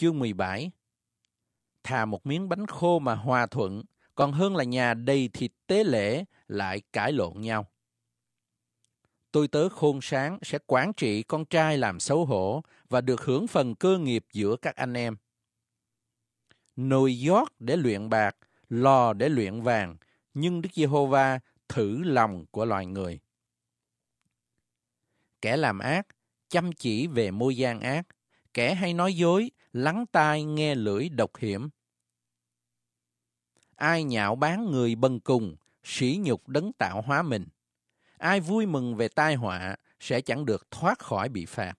chương 17 Thà một miếng bánh khô mà hòa thuận, còn hơn là nhà đầy thịt tế lễ lại cãi lộn nhau. Tôi tớ khôn sáng sẽ quản trị con trai làm xấu hổ và được hưởng phần cơ nghiệp giữa các anh em. Nồi giót để luyện bạc, lò để luyện vàng, nhưng Đức Giê-hô-va thử lòng của loài người. Kẻ làm ác, chăm chỉ về môi gian ác, kẻ hay nói dối, lắng tai nghe lưỡi độc hiểm. Ai nhạo bán người bần cùng, sỉ nhục đấng tạo hóa mình. Ai vui mừng về tai họa sẽ chẳng được thoát khỏi bị phạt.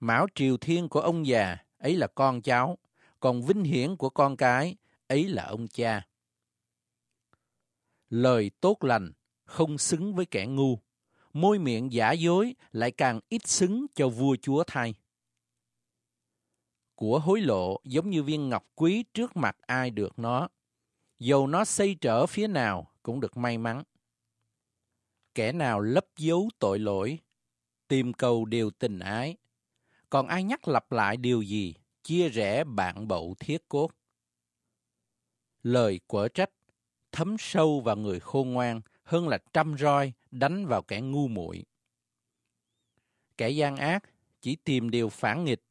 Mão triều thiên của ông già ấy là con cháu, còn vinh hiển của con cái ấy là ông cha. Lời tốt lành không xứng với kẻ ngu môi miệng giả dối lại càng ít xứng cho vua chúa thay. Của hối lộ giống như viên ngọc quý trước mặt ai được nó, dầu nó xây trở phía nào cũng được may mắn. Kẻ nào lấp giấu tội lỗi, tìm cầu điều tình ái, còn ai nhắc lặp lại điều gì, chia rẽ bạn bậu thiết cốt. Lời quở trách thấm sâu vào người khôn ngoan hơn là trăm roi đánh vào kẻ ngu muội. Kẻ gian ác chỉ tìm điều phản nghịch,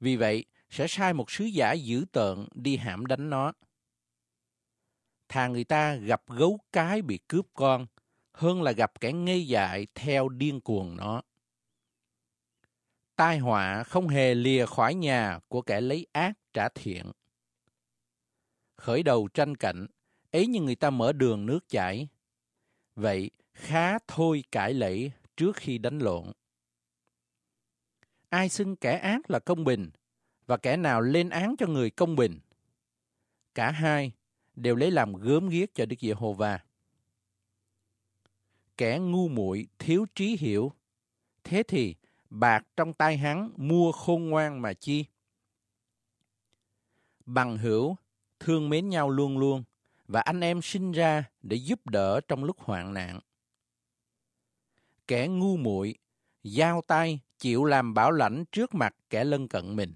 vì vậy sẽ sai một sứ giả dữ tợn đi hãm đánh nó. Thà người ta gặp gấu cái bị cướp con, hơn là gặp kẻ ngây dại theo điên cuồng nó. Tai họa không hề lìa khỏi nhà của kẻ lấy ác trả thiện. Khởi đầu tranh cảnh, ấy như người ta mở đường nước chảy. Vậy, khá thôi cãi lẫy trước khi đánh lộn ai xưng kẻ ác là công bình và kẻ nào lên án cho người công bình cả hai đều lấy làm gớm ghiếc cho đức giê-hô-va kẻ ngu muội thiếu trí hiểu thế thì bạc trong tay hắn mua khôn ngoan mà chi bằng hữu thương mến nhau luôn luôn và anh em sinh ra để giúp đỡ trong lúc hoạn nạn kẻ ngu muội giao tay chịu làm bảo lãnh trước mặt kẻ lân cận mình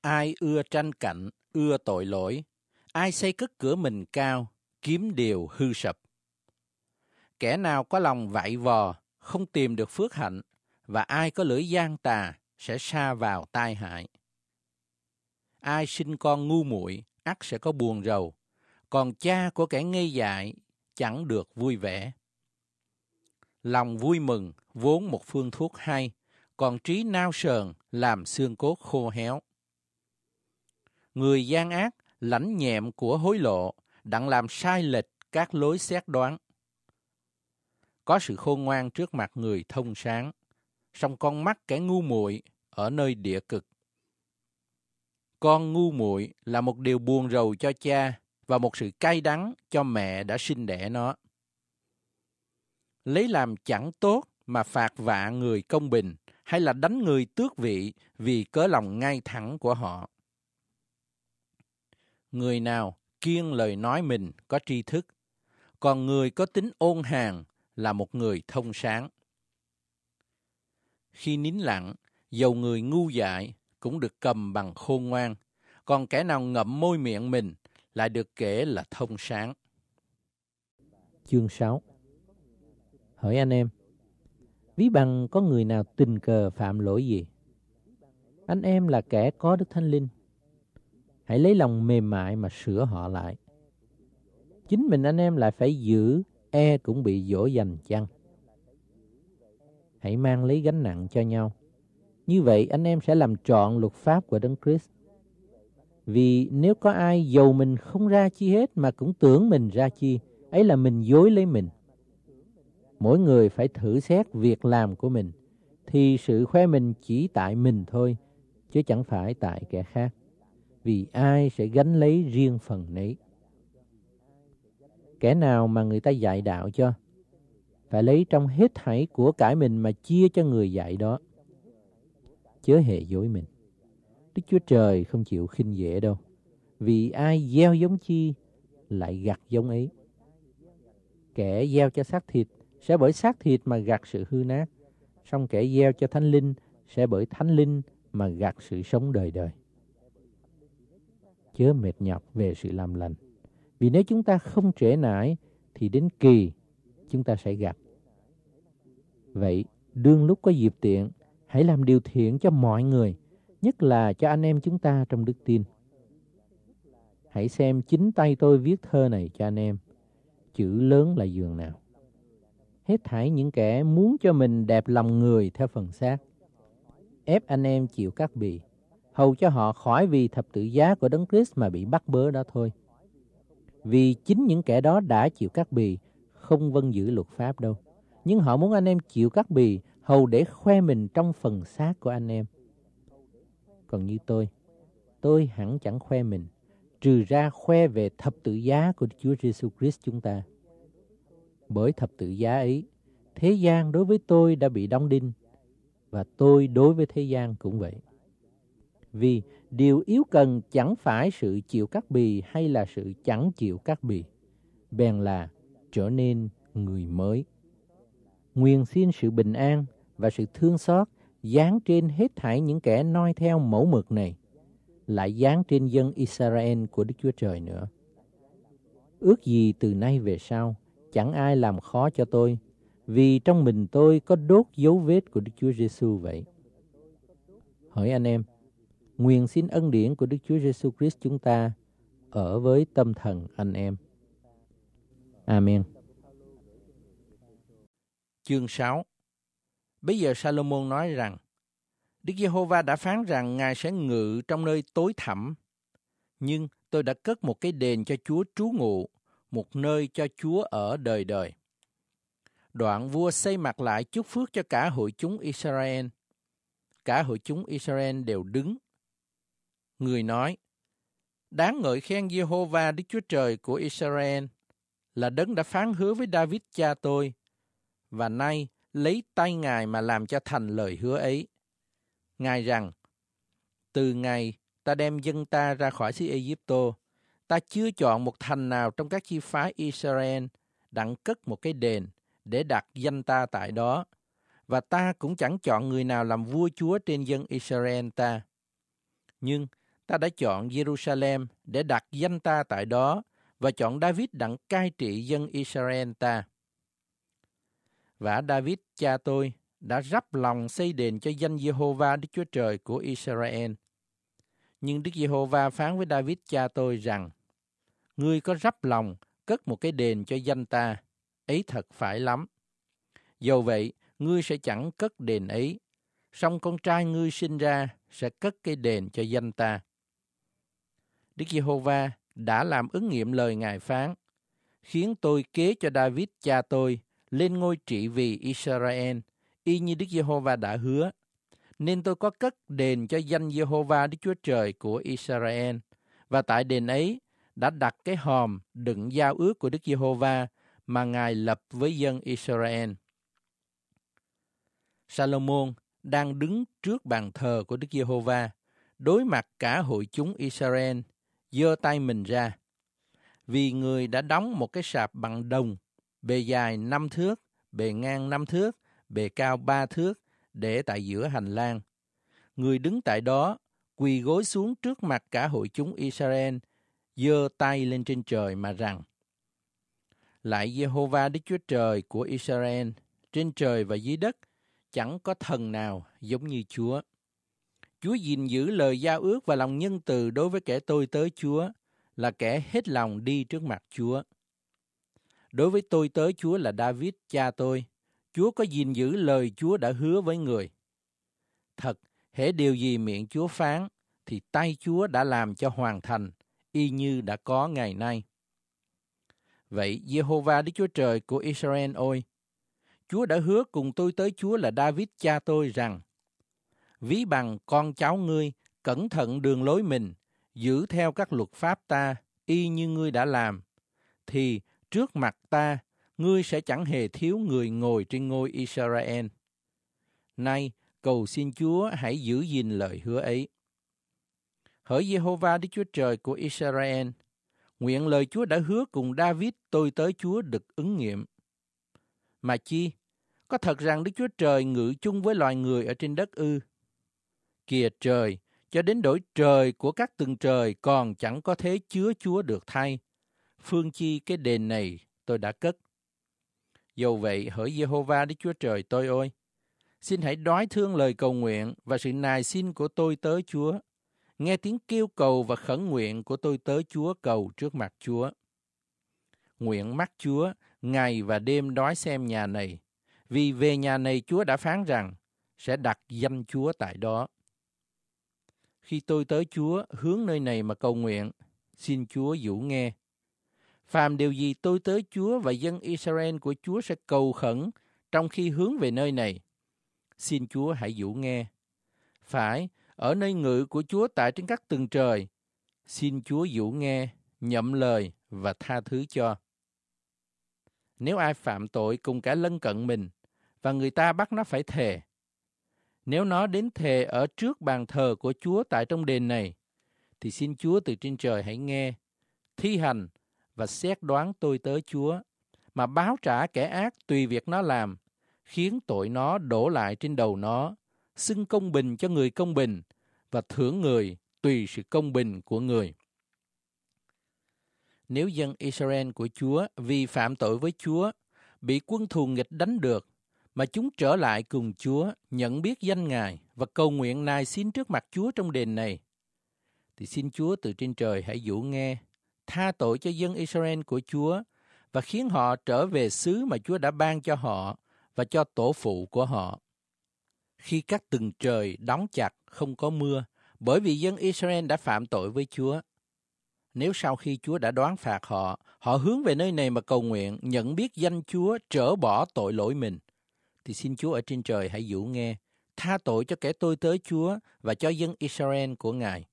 ai ưa tranh cạnh ưa tội lỗi ai xây cất cửa mình cao kiếm điều hư sập kẻ nào có lòng vạy vò không tìm được phước hạnh và ai có lưỡi gian tà sẽ xa vào tai hại ai sinh con ngu muội ắt sẽ có buồn rầu còn cha của kẻ ngây dại chẳng được vui vẻ lòng vui mừng vốn một phương thuốc hay, còn trí nao sờn làm xương cốt khô héo. Người gian ác, lãnh nhẹm của hối lộ, đặng làm sai lệch các lối xét đoán. Có sự khôn ngoan trước mặt người thông sáng, song con mắt kẻ ngu muội ở nơi địa cực. Con ngu muội là một điều buồn rầu cho cha và một sự cay đắng cho mẹ đã sinh đẻ nó lấy làm chẳng tốt mà phạt vạ người công bình hay là đánh người tước vị vì cớ lòng ngay thẳng của họ. Người nào kiên lời nói mình có tri thức, còn người có tính ôn hàng là một người thông sáng. Khi nín lặng, dầu người ngu dại cũng được cầm bằng khôn ngoan, còn kẻ nào ngậm môi miệng mình lại được kể là thông sáng. Chương 6 Hỏi anh em, ví bằng có người nào tình cờ phạm lỗi gì? Anh em là kẻ có Đức Thánh Linh. Hãy lấy lòng mềm mại mà sửa họ lại. Chính mình anh em lại phải giữ e cũng bị dỗ dành chăng. Hãy mang lấy gánh nặng cho nhau. Như vậy anh em sẽ làm trọn luật pháp của Đấng Christ. Vì nếu có ai giàu mình không ra chi hết mà cũng tưởng mình ra chi, ấy là mình dối lấy mình mỗi người phải thử xét việc làm của mình thì sự khoe mình chỉ tại mình thôi chứ chẳng phải tại kẻ khác vì ai sẽ gánh lấy riêng phần nấy kẻ nào mà người ta dạy đạo cho phải lấy trong hết thảy của cải mình mà chia cho người dạy đó chớ hề dối mình đức chúa trời không chịu khinh dễ đâu vì ai gieo giống chi lại gặt giống ấy kẻ gieo cho xác thịt sẽ bởi xác thịt mà gạt sự hư nát, song kẻ gieo cho thánh linh sẽ bởi thánh linh mà gạt sự sống đời đời. Chớ mệt nhọc về sự làm lành, vì nếu chúng ta không trễ nải thì đến kỳ chúng ta sẽ gặp. Vậy, đương lúc có dịp tiện, hãy làm điều thiện cho mọi người, nhất là cho anh em chúng ta trong đức tin. Hãy xem chính tay tôi viết thơ này cho anh em. Chữ lớn là giường nào hết thảy những kẻ muốn cho mình đẹp lòng người theo phần xác, ép anh em chịu các bì hầu cho họ khỏi vì thập tự giá của Đấng Christ mà bị bắt bớ đó thôi. Vì chính những kẻ đó đã chịu các bì, không vân giữ luật pháp đâu. Nhưng họ muốn anh em chịu các bì, hầu để khoe mình trong phần xác của anh em. Còn như tôi, tôi hẳn chẳng khoe mình, trừ ra khoe về thập tự giá của Chúa Jesus Christ chúng ta bởi thập tự giá ấy, thế gian đối với tôi đã bị đóng đinh, và tôi đối với thế gian cũng vậy. Vì điều yếu cần chẳng phải sự chịu cắt bì hay là sự chẳng chịu cắt bì, bèn là trở nên người mới. Nguyện xin sự bình an và sự thương xót dán trên hết thảy những kẻ noi theo mẫu mực này, lại dán trên dân Israel của Đức Chúa Trời nữa. Ước gì từ nay về sau, chẳng ai làm khó cho tôi, vì trong mình tôi có đốt dấu vết của Đức Chúa Giêsu vậy. Hỏi anh em, nguyện xin ân điển của Đức Chúa Giêsu Christ chúng ta ở với tâm thần anh em. Amen. Chương 6 Bây giờ Salomon nói rằng, Đức Giê-hô-va đã phán rằng Ngài sẽ ngự trong nơi tối thẳm, nhưng tôi đã cất một cái đền cho Chúa trú ngụ một nơi cho Chúa ở đời đời. Đoạn vua xây mặt lại chúc phước cho cả hội chúng Israel. Cả hội chúng Israel đều đứng. Người nói, Đáng ngợi khen Jehovah Đức Chúa Trời của Israel là đấng đã phán hứa với David cha tôi, và nay lấy tay Ngài mà làm cho thành lời hứa ấy. Ngài rằng, từ ngày ta đem dân ta ra khỏi xứ Ai Cập ta chưa chọn một thành nào trong các chi phái Israel đặng cất một cái đền để đặt danh ta tại đó, và ta cũng chẳng chọn người nào làm vua chúa trên dân Israel ta. Nhưng ta đã chọn Jerusalem để đặt danh ta tại đó và chọn David đặng cai trị dân Israel ta. Và David cha tôi đã rắp lòng xây đền cho danh Jehovah Đức Chúa Trời của Israel. Nhưng Đức Giê-hô-va phán với David cha tôi rằng, ngươi có rắp lòng cất một cái đền cho danh ta, ấy thật phải lắm. Dầu vậy, ngươi sẽ chẳng cất đền ấy, song con trai ngươi sinh ra sẽ cất cái đền cho danh ta. Đức Giê-hô-va đã làm ứng nghiệm lời Ngài phán, khiến tôi kế cho David cha tôi lên ngôi trị vì Israel, y như Đức Giê-hô-va đã hứa. Nên tôi có cất đền cho danh Giê-hô-va Đức Chúa Trời của Israel, và tại đền ấy đã đặt cái hòm đựng giao ước của Đức Giê-hô-va mà Ngài lập với dân Israel. Salomon đang đứng trước bàn thờ của Đức Giê-hô-va, đối mặt cả hội chúng Israel, giơ tay mình ra. Vì người đã đóng một cái sạp bằng đồng, bề dài 5 thước, bề ngang 5 thước, bề cao 3 thước, để tại giữa hành lang. Người đứng tại đó, quỳ gối xuống trước mặt cả hội chúng Israel giơ tay lên trên trời mà rằng Lại Jehovah Đức Chúa Trời của Israel, trên trời và dưới đất, chẳng có thần nào giống như Chúa. Chúa gìn giữ lời giao ước và lòng nhân từ đối với kẻ tôi tới Chúa, là kẻ hết lòng đi trước mặt Chúa. Đối với tôi tới Chúa là David, cha tôi, Chúa có gìn giữ lời Chúa đã hứa với người. Thật, hễ điều gì miệng Chúa phán, thì tay Chúa đã làm cho hoàn thành y như đã có ngày nay. Vậy Jehovah Đức Chúa Trời của Israel ôi, Chúa đã hứa cùng tôi tới Chúa là David cha tôi rằng, ví bằng con cháu ngươi, cẩn thận đường lối mình, giữ theo các luật pháp ta, y như ngươi đã làm, thì trước mặt ta, ngươi sẽ chẳng hề thiếu người ngồi trên ngôi Israel. Nay, cầu xin Chúa hãy giữ gìn lời hứa ấy. Hỡi Jehovah Đức Chúa Trời của Israel, nguyện lời Chúa đã hứa cùng David tôi tới Chúa được ứng nghiệm. Mà chi, có thật rằng Đức Chúa Trời ngự chung với loài người ở trên đất ư? Kìa trời, cho đến đổi trời của các từng trời còn chẳng có thế chứa Chúa được thay. Phương chi cái đền này tôi đã cất. Dầu vậy, hỡi Jehovah Đức Chúa Trời tôi ơi, xin hãy đói thương lời cầu nguyện và sự nài xin của tôi tới Chúa nghe tiếng kêu cầu và khẩn nguyện của tôi tới Chúa cầu trước mặt Chúa. Nguyện mắt Chúa, ngày và đêm đói xem nhà này, vì về nhà này Chúa đã phán rằng sẽ đặt danh Chúa tại đó. Khi tôi tới Chúa hướng nơi này mà cầu nguyện, xin Chúa dũ nghe. Phàm điều gì tôi tới Chúa và dân Israel của Chúa sẽ cầu khẩn trong khi hướng về nơi này. Xin Chúa hãy dũ nghe. Phải, ở nơi ngự của Chúa tại trên các tầng trời. Xin Chúa dụ nghe, nhậm lời và tha thứ cho. Nếu ai phạm tội cùng cả lân cận mình và người ta bắt nó phải thề, nếu nó đến thề ở trước bàn thờ của Chúa tại trong đền này, thì xin Chúa từ trên trời hãy nghe, thi hành và xét đoán tôi tới Chúa, mà báo trả kẻ ác tùy việc nó làm, khiến tội nó đổ lại trên đầu nó xưng công bình cho người công bình và thưởng người tùy sự công bình của người. Nếu dân Israel của Chúa vì phạm tội với Chúa, bị quân thù nghịch đánh được, mà chúng trở lại cùng Chúa, nhận biết danh Ngài và cầu nguyện nài xin trước mặt Chúa trong đền này, thì xin Chúa từ trên trời hãy dụ nghe, tha tội cho dân Israel của Chúa và khiến họ trở về xứ mà Chúa đã ban cho họ và cho tổ phụ của họ khi các tầng trời đóng chặt không có mưa, bởi vì dân Israel đã phạm tội với Chúa. Nếu sau khi Chúa đã đoán phạt họ, họ hướng về nơi này mà cầu nguyện, nhận biết danh Chúa, trở bỏ tội lỗi mình, thì xin Chúa ở trên trời hãy dịu nghe, tha tội cho kẻ tôi tới Chúa và cho dân Israel của Ngài.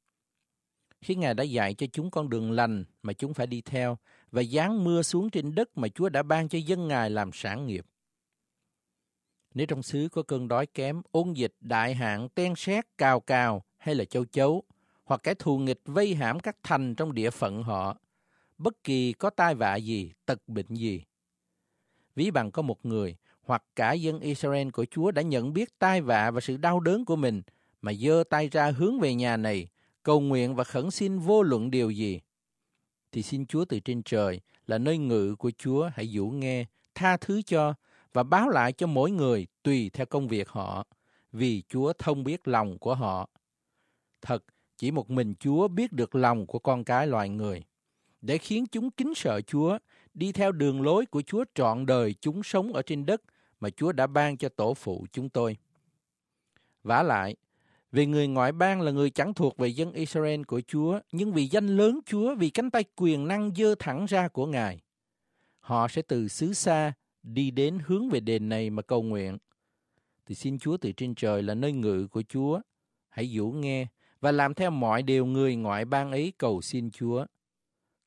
Khi Ngài đã dạy cho chúng con đường lành mà chúng phải đi theo và giáng mưa xuống trên đất mà Chúa đã ban cho dân Ngài làm sản nghiệp. Nếu trong xứ có cơn đói kém, ôn dịch, đại hạn, ten xét, cào cào hay là châu chấu, hoặc kẻ thù nghịch vây hãm các thành trong địa phận họ, bất kỳ có tai vạ gì, tật bệnh gì. Ví bằng có một người hoặc cả dân Israel của Chúa đã nhận biết tai vạ và sự đau đớn của mình mà dơ tay ra hướng về nhà này, cầu nguyện và khẩn xin vô luận điều gì. Thì xin Chúa từ trên trời là nơi ngự của Chúa hãy dũ nghe, tha thứ cho và báo lại cho mỗi người tùy theo công việc họ, vì Chúa thông biết lòng của họ. Thật, chỉ một mình Chúa biết được lòng của con cái loài người. Để khiến chúng kính sợ Chúa, đi theo đường lối của Chúa trọn đời chúng sống ở trên đất mà Chúa đã ban cho tổ phụ chúng tôi. Vả lại, vì người ngoại bang là người chẳng thuộc về dân Israel của Chúa, nhưng vì danh lớn Chúa, vì cánh tay quyền năng dơ thẳng ra của Ngài, họ sẽ từ xứ xa đi đến hướng về đền này mà cầu nguyện, thì xin Chúa từ trên trời là nơi ngự của Chúa, hãy dũ nghe và làm theo mọi điều người ngoại bang ấy cầu xin Chúa.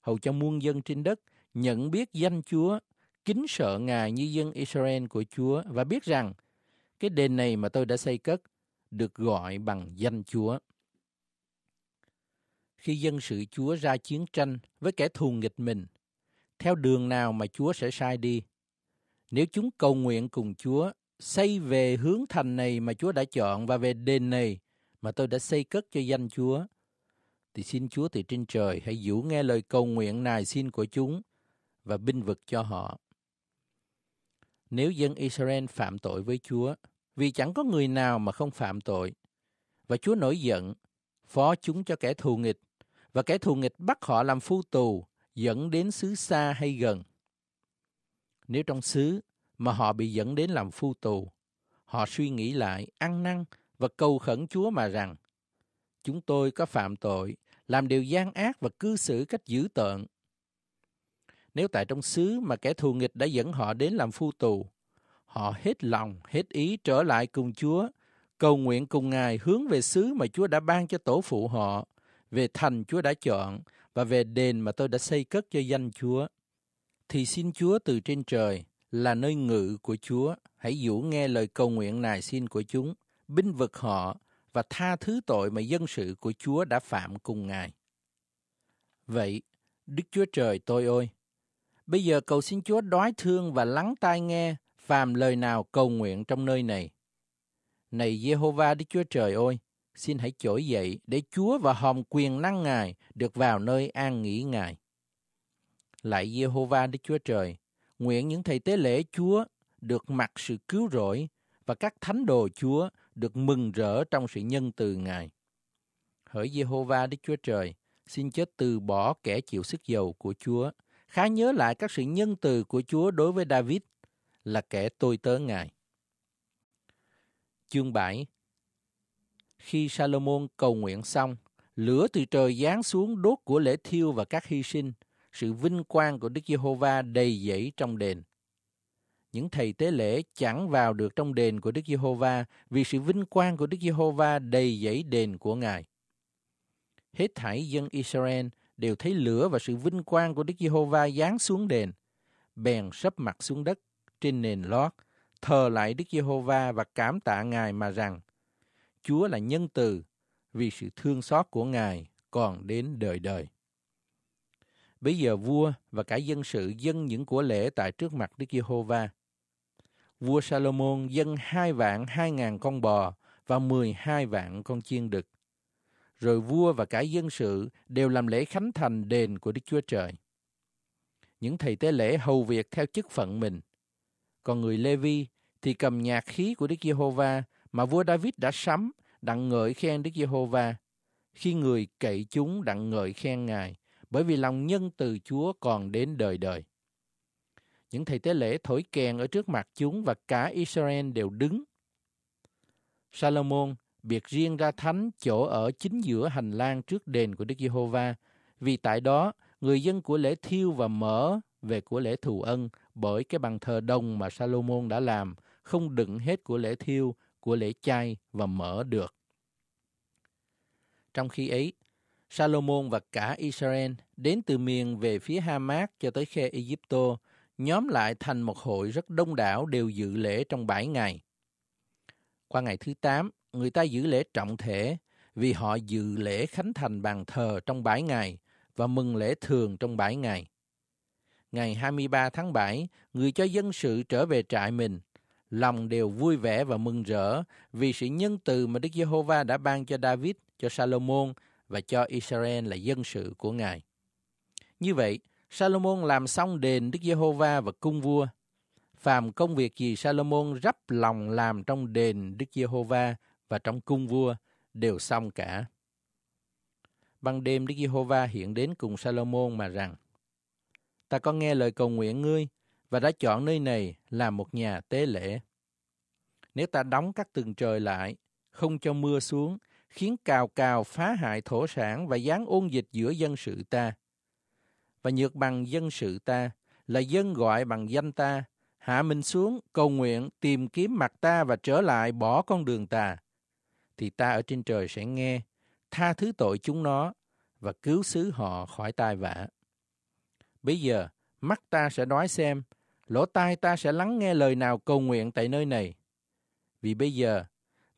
Hầu cho muôn dân trên đất nhận biết danh Chúa, kính sợ Ngài như dân Israel của Chúa và biết rằng cái đền này mà tôi đã xây cất được gọi bằng danh Chúa. Khi dân sự Chúa ra chiến tranh với kẻ thù nghịch mình, theo đường nào mà Chúa sẽ sai đi, nếu chúng cầu nguyện cùng Chúa, xây về hướng thành này mà Chúa đã chọn và về đền này mà tôi đã xây cất cho danh Chúa, thì xin Chúa từ trên trời hãy dũ nghe lời cầu nguyện nài xin của chúng và binh vực cho họ. Nếu dân Israel phạm tội với Chúa, vì chẳng có người nào mà không phạm tội, và Chúa nổi giận, phó chúng cho kẻ thù nghịch, và kẻ thù nghịch bắt họ làm phu tù, dẫn đến xứ xa hay gần – nếu trong xứ mà họ bị dẫn đến làm phu tù, họ suy nghĩ lại, ăn năn và cầu khẩn Chúa mà rằng, chúng tôi có phạm tội, làm điều gian ác và cư xử cách dữ tợn. Nếu tại trong xứ mà kẻ thù nghịch đã dẫn họ đến làm phu tù, họ hết lòng, hết ý trở lại cùng Chúa, cầu nguyện cùng Ngài hướng về xứ mà Chúa đã ban cho tổ phụ họ, về thành Chúa đã chọn và về đền mà tôi đã xây cất cho danh Chúa thì xin Chúa từ trên trời là nơi ngự của Chúa, hãy dũ nghe lời cầu nguyện nài xin của chúng, binh vực họ và tha thứ tội mà dân sự của Chúa đã phạm cùng Ngài. Vậy, Đức Chúa Trời tôi ơi, bây giờ cầu xin Chúa đói thương và lắng tai nghe phàm lời nào cầu nguyện trong nơi này. Này Jehovah Đức Chúa Trời ơi, xin hãy trỗi dậy để Chúa và hòm quyền năng Ngài được vào nơi an nghỉ Ngài. Lại giê-hô-va Đức Chúa Trời, nguyện những thầy tế lễ Chúa được mặc sự cứu rỗi và các thánh đồ Chúa được mừng rỡ trong sự nhân từ Ngài. Hỡi giê-hô-va Đức Chúa Trời, xin chết từ bỏ kẻ chịu sức dầu của Chúa, khá nhớ lại các sự nhân từ của Chúa đối với David là kẻ tôi tớ Ngài. Chương 7 Khi Salomon cầu nguyện xong, lửa từ trời giáng xuống đốt của lễ thiêu và các hy sinh – sự vinh quang của Đức Giê-hô-va đầy dẫy trong đền. Những thầy tế lễ chẳng vào được trong đền của Đức Giê-hô-va vì sự vinh quang của Đức Giê-hô-va đầy dẫy đền của Ngài. Hết thảy dân Israel đều thấy lửa và sự vinh quang của Đức Giê-hô-va giáng xuống đền, bèn sấp mặt xuống đất trên nền lót, thờ lại Đức Giê-hô-va và cảm tạ Ngài mà rằng: Chúa là nhân từ, vì sự thương xót của Ngài còn đến đời đời. Bây giờ vua và cả dân sự dâng những của lễ tại trước mặt Đức Giê-hô-va. Vua Salomon dâng hai vạn hai ngàn con bò và mười hai vạn con chiên đực. Rồi vua và cả dân sự đều làm lễ khánh thành đền của Đức Chúa Trời. Những thầy tế lễ hầu việc theo chức phận mình. Còn người Lê Vi thì cầm nhạc khí của Đức Giê-hô-va mà vua David đã sắm đặng ngợi khen Đức Giê-hô-va khi người cậy chúng đặng ngợi khen Ngài bởi vì lòng nhân từ Chúa còn đến đời đời. Những thầy tế lễ thổi kèn ở trước mặt chúng và cả Israel đều đứng. Salomon biệt riêng ra thánh chỗ ở chính giữa hành lang trước đền của Đức Giê-hô-va, vì tại đó người dân của lễ thiêu và mở về của lễ thù ân bởi cái bàn thờ đồng mà Salomon đã làm không đựng hết của lễ thiêu, của lễ chay và mở được. Trong khi ấy, Salomon và cả Israel đến từ miền về phía Hamas cho tới khe Egypto, nhóm lại thành một hội rất đông đảo đều dự lễ trong bảy ngày. Qua ngày thứ 8, người ta giữ lễ trọng thể vì họ dự lễ khánh thành bàn thờ trong bảy ngày và mừng lễ thường trong bảy ngày. Ngày 23 tháng 7, người cho dân sự trở về trại mình, lòng đều vui vẻ và mừng rỡ vì sự nhân từ mà Đức Giê-hô-va đã ban cho David, cho Salomon và cho Israel là dân sự của Ngài. Như vậy, Salomon làm xong đền Đức Giê-hô-va và cung vua. Phàm công việc gì Salomon rắp lòng làm trong đền Đức Giê-hô-va và trong cung vua đều xong cả. Ban đêm Đức Giê-hô-va hiện đến cùng Salomon mà rằng: Ta có nghe lời cầu nguyện ngươi và đã chọn nơi này làm một nhà tế lễ. Nếu ta đóng các tường trời lại, không cho mưa xuống khiến cào cào phá hại thổ sản và gián ôn dịch giữa dân sự ta. Và nhược bằng dân sự ta, là dân gọi bằng danh ta, hạ mình xuống, cầu nguyện, tìm kiếm mặt ta và trở lại bỏ con đường ta. Thì ta ở trên trời sẽ nghe, tha thứ tội chúng nó và cứu xứ họ khỏi tai vạ. Bây giờ, mắt ta sẽ đói xem, lỗ tai ta sẽ lắng nghe lời nào cầu nguyện tại nơi này. Vì bây giờ,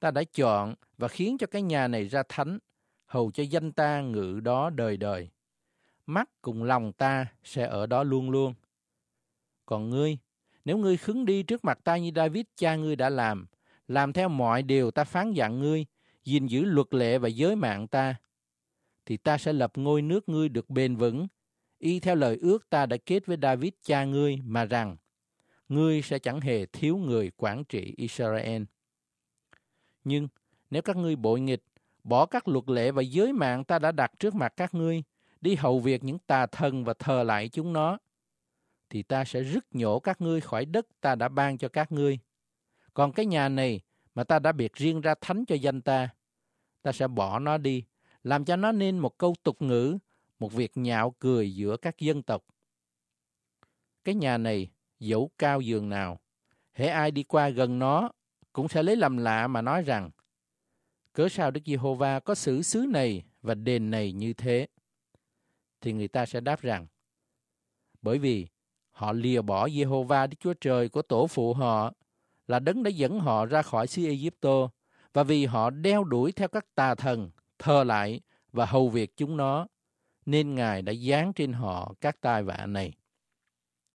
ta đã chọn và khiến cho cái nhà này ra thánh, hầu cho danh ta ngự đó đời đời. Mắt cùng lòng ta sẽ ở đó luôn luôn. Còn ngươi, nếu ngươi khứng đi trước mặt ta như David cha ngươi đã làm, làm theo mọi điều ta phán dặn ngươi, gìn giữ luật lệ và giới mạng ta, thì ta sẽ lập ngôi nước ngươi được bền vững, y theo lời ước ta đã kết với David cha ngươi mà rằng, ngươi sẽ chẳng hề thiếu người quản trị Israel. Nhưng nếu các ngươi bội nghịch, bỏ các luật lệ và giới mạng ta đã đặt trước mặt các ngươi, đi hầu việc những tà thần và thờ lại chúng nó, thì ta sẽ rứt nhổ các ngươi khỏi đất ta đã ban cho các ngươi. Còn cái nhà này mà ta đã biệt riêng ra thánh cho danh ta, ta sẽ bỏ nó đi, làm cho nó nên một câu tục ngữ, một việc nhạo cười giữa các dân tộc. Cái nhà này dẫu cao giường nào, hễ ai đi qua gần nó cũng sẽ lấy làm lạ mà nói rằng cớ sao Đức Giê-hô-va có xử xứ này và đền này như thế? Thì người ta sẽ đáp rằng bởi vì họ lìa bỏ Giê-hô-va Đức Chúa Trời của tổ phụ họ là đấng đã dẫn họ ra khỏi xứ ai Egypto và vì họ đeo đuổi theo các tà thần, thờ lại và hầu việc chúng nó nên Ngài đã giáng trên họ các tai vạ này.